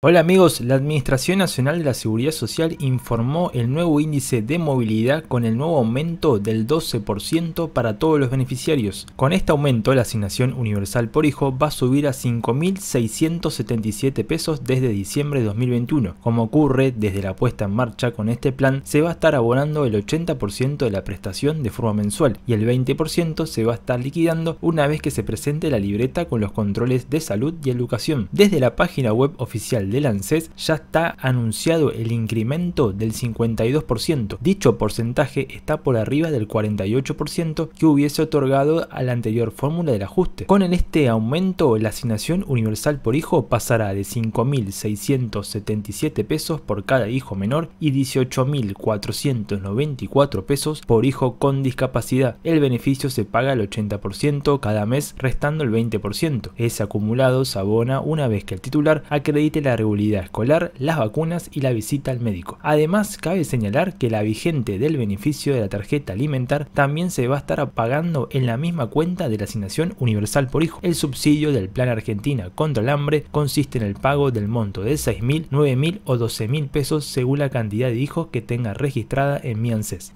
Hola amigos, la Administración Nacional de la Seguridad Social informó el nuevo índice de movilidad con el nuevo aumento del 12% para todos los beneficiarios. Con este aumento, la asignación universal por hijo va a subir a 5.677 pesos desde diciembre de 2021. Como ocurre desde la puesta en marcha con este plan, se va a estar abonando el 80% de la prestación de forma mensual y el 20% se va a estar liquidando una vez que se presente la libreta con los controles de salud y educación. Desde la página web oficial del ya está anunciado el incremento del 52%. Dicho porcentaje está por arriba del 48% que hubiese otorgado a la anterior fórmula del ajuste. Con este aumento, la asignación universal por hijo pasará de 5.677 pesos por cada hijo menor y 18.494 pesos por hijo con discapacidad. El beneficio se paga al 80% cada mes, restando el 20%. Es acumulado se abona una vez que el titular acredite la regularidad escolar, las vacunas y la visita al médico. Además, cabe señalar que la vigente del beneficio de la tarjeta alimentar también se va a estar pagando en la misma cuenta de la asignación universal por hijo. El subsidio del Plan Argentina contra el Hambre consiste en el pago del monto de 6.000, 9.000 o 12.000 pesos según la cantidad de hijos que tenga registrada en mi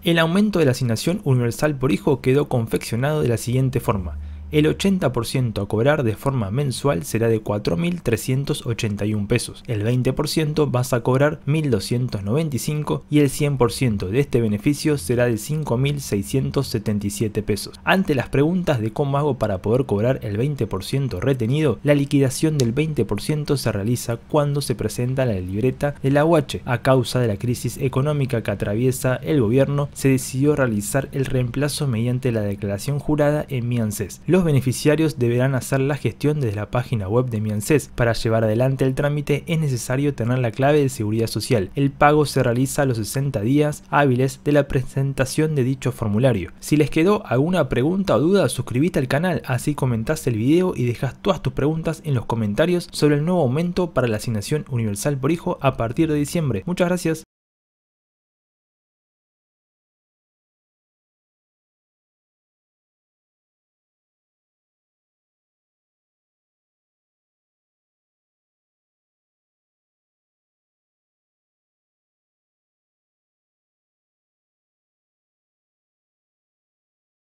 El aumento de la asignación universal por hijo quedó confeccionado de la siguiente forma el 80% a cobrar de forma mensual será de 4.381 pesos, el 20% vas a cobrar 1.295 y el 100% de este beneficio será de 5.677 pesos. Ante las preguntas de cómo hago para poder cobrar el 20% retenido, la liquidación del 20% se realiza cuando se presenta la libreta de la UH. A causa de la crisis económica que atraviesa el gobierno, se decidió realizar el reemplazo mediante la declaración jurada en Miances beneficiarios deberán hacer la gestión desde la página web de mi Para llevar adelante el trámite es necesario tener la clave de seguridad social. El pago se realiza a los 60 días hábiles de la presentación de dicho formulario. Si les quedó alguna pregunta o duda, suscríbete al canal, así comentás el video y dejas todas tus preguntas en los comentarios sobre el nuevo aumento para la asignación universal por hijo a partir de diciembre. Muchas gracias.